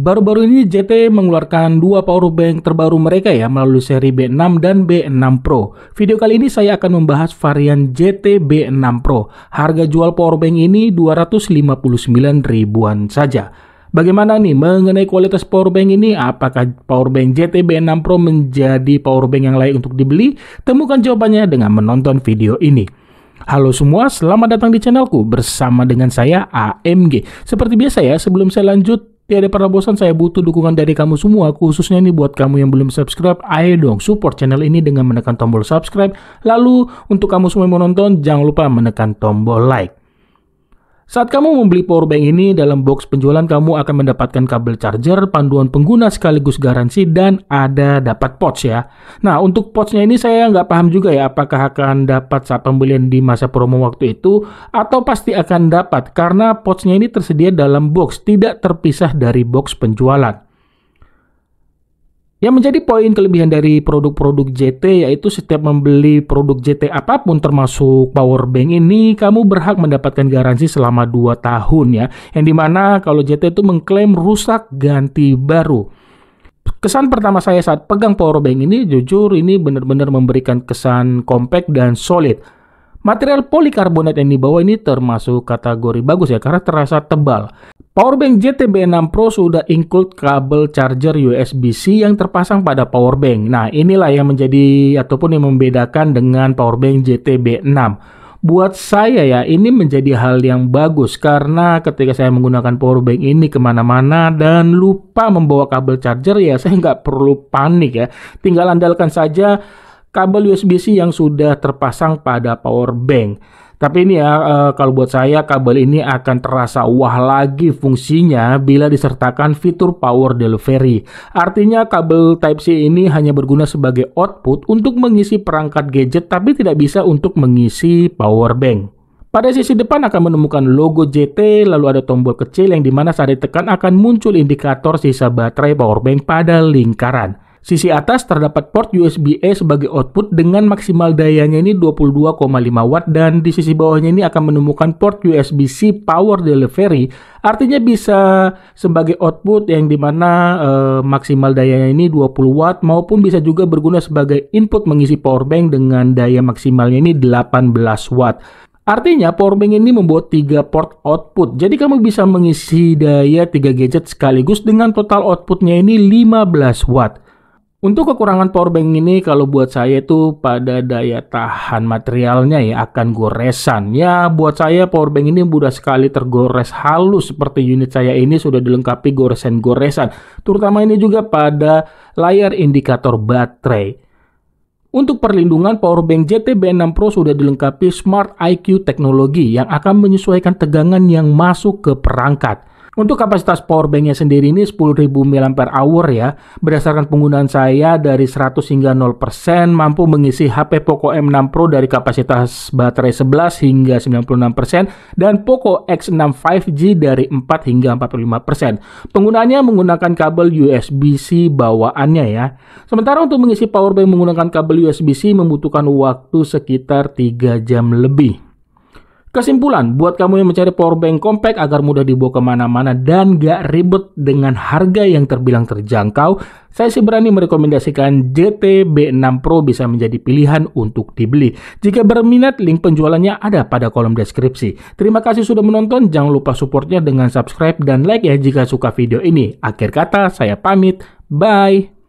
Baru-baru ini JT mengeluarkan dua power bank terbaru mereka ya melalui seri B6 dan B6 Pro. Video kali ini saya akan membahas varian JT B6 Pro. Harga jual power bank ini 259 ribuan saja. Bagaimana nih mengenai kualitas power bank ini? Apakah power bank JT B6 Pro menjadi power bank yang layak untuk dibeli? Temukan jawabannya dengan menonton video ini. Halo semua, selamat datang di channelku bersama dengan saya AMG. Seperti biasa ya, sebelum saya lanjut Tiada para bosan saya butuh dukungan dari kamu semua, khususnya ini buat kamu yang belum subscribe, ayo dong support channel ini dengan menekan tombol subscribe. Lalu untuk kamu semua yang menonton, jangan lupa menekan tombol like. Saat kamu membeli powerbank ini, dalam box penjualan kamu akan mendapatkan kabel charger, panduan pengguna sekaligus garansi, dan ada dapat pouch ya. Nah, untuk pouchnya ini saya nggak paham juga ya apakah akan dapat saat pembelian di masa promo waktu itu, atau pasti akan dapat karena pouchnya ini tersedia dalam box, tidak terpisah dari box penjualan. Yang menjadi poin kelebihan dari produk-produk JT yaitu setiap membeli produk JT apapun termasuk power bank ini kamu berhak mendapatkan garansi selama 2 tahun ya. Yang dimana kalau JT itu mengklaim rusak ganti baru. Kesan pertama saya saat pegang power bank ini jujur ini benar-benar memberikan kesan kompak dan solid Material polikarbonat yang dibawa ini termasuk kategori bagus ya karena terasa tebal. Powerbank JTB6 Pro sudah include kabel charger USB-C yang terpasang pada powerbank. Nah, inilah yang menjadi ataupun yang membedakan dengan powerbank JTB6 buat saya ya ini menjadi hal yang bagus karena ketika saya menggunakan powerbank ini kemana-mana dan lupa membawa kabel charger ya saya nggak perlu panik ya tinggal andalkan saja kabel USB-C yang sudah terpasang pada power bank. Tapi ini ya, e, kalau buat saya kabel ini akan terasa wah lagi fungsinya bila disertakan fitur power delivery. Artinya kabel Type-C ini hanya berguna sebagai output untuk mengisi perangkat gadget tapi tidak bisa untuk mengisi power bank. Pada sisi depan akan menemukan logo JT, lalu ada tombol kecil yang dimana saat ditekan akan muncul indikator sisa baterai powerbank pada lingkaran. Sisi atas terdapat port USB-A sebagai output dengan maksimal dayanya ini 22,5 watt dan di sisi bawahnya ini akan menemukan port USB-C power delivery artinya bisa sebagai output yang dimana e, eh, maksimal dayanya ini 20 watt maupun bisa juga berguna sebagai input mengisi power bank dengan daya maksimalnya ini 18 watt. Artinya powerbank ini membuat 3 port output. Jadi kamu bisa mengisi daya 3 gadget sekaligus dengan total outputnya ini 15 watt. Untuk kekurangan powerbank ini kalau buat saya itu pada daya tahan materialnya ya akan goresan. Ya buat saya powerbank ini mudah sekali tergores halus seperti unit saya ini sudah dilengkapi goresan-goresan. Terutama ini juga pada layar indikator baterai. Untuk perlindungan powerbank JTB6 Pro sudah dilengkapi Smart IQ teknologi yang akan menyesuaikan tegangan yang masuk ke perangkat. Untuk kapasitas power banknya sendiri ini 10.000 mAh ya. Berdasarkan penggunaan saya dari 100 hingga 0% mampu mengisi HP Poco M6 Pro dari kapasitas baterai 11 hingga 96% dan Poco X6 5G dari 4 hingga 45%. Penggunaannya menggunakan kabel USB-C bawaannya ya. Sementara untuk mengisi power bank menggunakan kabel USB-C membutuhkan waktu sekitar 3 jam lebih. Kesimpulan, buat kamu yang mencari power bank compact agar mudah dibawa kemana-mana dan gak ribet dengan harga yang terbilang terjangkau, saya sih berani merekomendasikan JTB6 Pro bisa menjadi pilihan untuk dibeli. Jika berminat, link penjualannya ada pada kolom deskripsi. Terima kasih sudah menonton, jangan lupa supportnya dengan subscribe dan like ya jika suka video ini. Akhir kata, saya pamit, bye!